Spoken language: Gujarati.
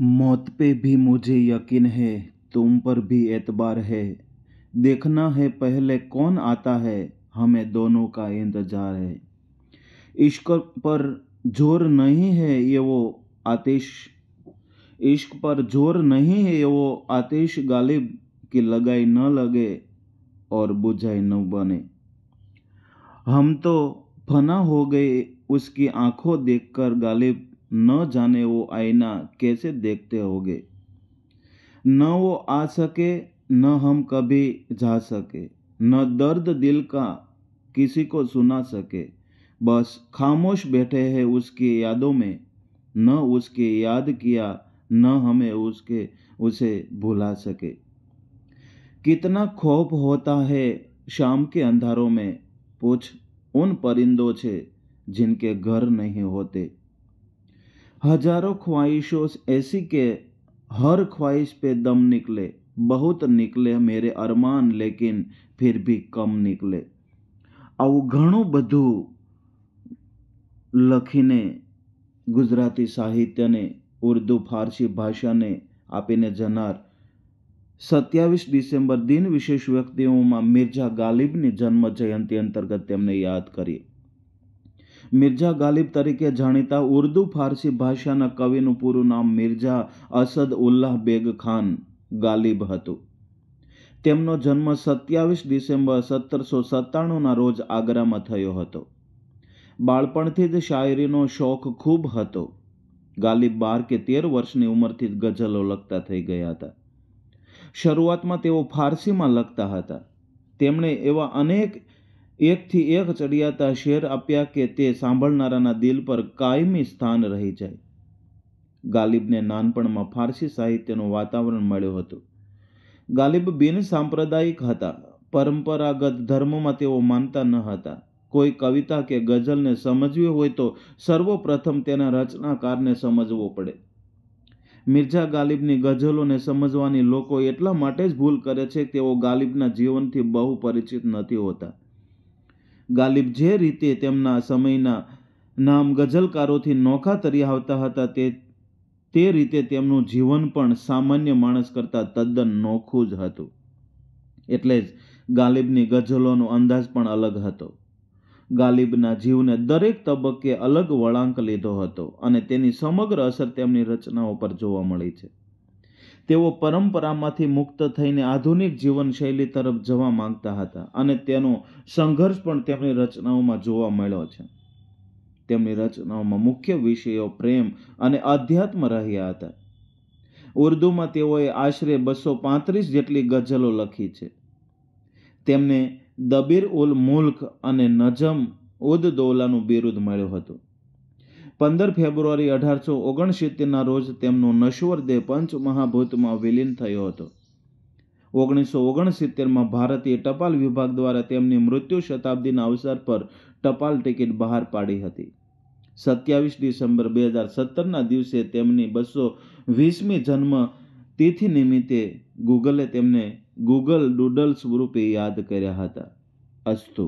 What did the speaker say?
मौत पे भी मुझे यकीन है तुम पर भी एतबार है देखना है पहले कौन आता है हमें दोनों का इंतज़ार है इश्क पर जोर नहीं है ये वो आतिश इश्क पर जोर नहीं है ये वो आतिश गालिब की लगाई न लगे और बुझाई न बने हम तो फना हो गए उसकी आंखों देखकर गालिब न जाने वो आईना कैसे देखते होगे न वो आ सके न हम कभी जा सके न दर्द दिल का किसी को सुना सके बस खामोश बैठे हैं उसकी यादों में न उसके याद किया न हमें उसके उसे भुला सके कितना खौफ होता है शाम के अंधारों में पूछ उन परिंदों से जिनके घर नहीं होते હજારો ख्वाहिशों એસી કે હર ખ્વાહિશ पे દમ निकले બહુત निकले મેરે અરમાન લેકિન फिर ભી કમ નીકળે આવું ઘણું બધું લખીને ગુજરાતી સાહિત્યને ઉર્દુ ફારસી ભાષાને આપીને જનાર સત્યાવીસ ડિસેમ્બર દિન વિશેષ વ્યક્તિઓમાં મિર્ઝા ગાલિબની જન્મ જયંતિ અંતર્ગત તેમને યાદ કરીએ મિર્ઝા ગાલિબ તરીકે જાણીતા ઉર્દુ ફારસી ભાષાના કવિનું પૂરું નામ મિર્ઝા અસદ ઉલ્લાહ બેગ ખાન ગાલિબ હતું તેમનો જન્મ સત્યાવીસ ડિસેમ્બર સત્તરસો સત્તાણુંના રોજ આગ્રામાં થયો હતો બાળપણથી જ શાયરીનો શોખ ખૂબ હતો ગાલિબ બાર કે તેર વર્ષની ઉંમરથી જ ગઝલો લખતા થઈ ગયા હતા શરૂઆતમાં તેઓ ફારસીમાં લખતા હતા તેમણે એવા અનેક એકથી એક ચડિયાતા શેર આપ્યા કે તે સાંભળનારાના દિલ પર કાયમી સ્થાન રહી જાય ગાલિબને નાનપણમાં ફારસી સાહિત્યનું વાતાવરણ મળ્યું હતું ગાલિબ બિન સાંપ્રદાયિક હતા પરંપરાગત ધર્મમાં તેઓ માનતા ન હતા કોઈ કવિતા કે ગઝલને સમજવી હોય તો સર્વપ્રથમ તેના રચનાકારને સમજવો પડે મિર્ઝા ગાલિબની ગઝલોને સમજવાની લોકો એટલા માટે જ ભૂલ કરે છે તેઓ ગાલિબના જીવનથી બહુ પરિચિત નથી હોતા ગાલિબ જે રીતે તેમના સમયના નામ ગઝલકારોથી નોખા તરી આવતા હતા તે તે રીતે તેમનું જીવન પણ સામાન્ય માણસ કરતાં તદ્દન નોખું જ હતું એટલે જ ગાલિબની ગઝલોનો અંદાજ પણ અલગ હતો ગાલિબના જીવને દરેક તબક્કે અલગ વળાંક લીધો હતો અને તેની સમગ્ર અસર તેમની રચનાઓ પર જોવા મળી છે તેઓ પરંપરામાંથી મુક્ત થઈને આધુનિક જીવનશૈલી તરફ જવા માંગતા હતા અને તેનો સંઘર્ષ પણ તેમની રચનાઓમાં જોવા મળ્યો છે તેમની રચનાઓમાં મુખ્ય વિષયો પ્રેમ અને આધ્યાત્મ રહ્યા હતા ઉર્દુમાં તેઓએ આશરે બસો પાંત્રીસ જેટલી ગઝલો લખી છે તેમને દબીર ઉલ મુલ્ક અને નજમ ઉદ દૌલાનું બિરુદ મળ્યું હતું પંદર ફેબ્રુઆરી અઢારસો ઓગણસિત્તેરના રોજ તેમનો નશ્વર દેહ પંચમહાભૂતમાં વિલીન થયો હતો ઓગણીસો ઓગણસિત્તેરમાં ભારતીય ટપાલ વિભાગ દ્વારા તેમની મૃત્યુ શતાબ્દીના અવસર પર ટપાલ ટિકિટ બહાર પાડી હતી સત્યાવીસ ડિસેમ્બર બે હજાર સત્તરના દિવસે તેમની બસો વીસમી જન્મ તિથિ નિમિત્તે ગૂગલે તેમને ગૂગલ ડૂડલ્સ સ્વરૂપે યાદ કર્યા હતા અસ્તુ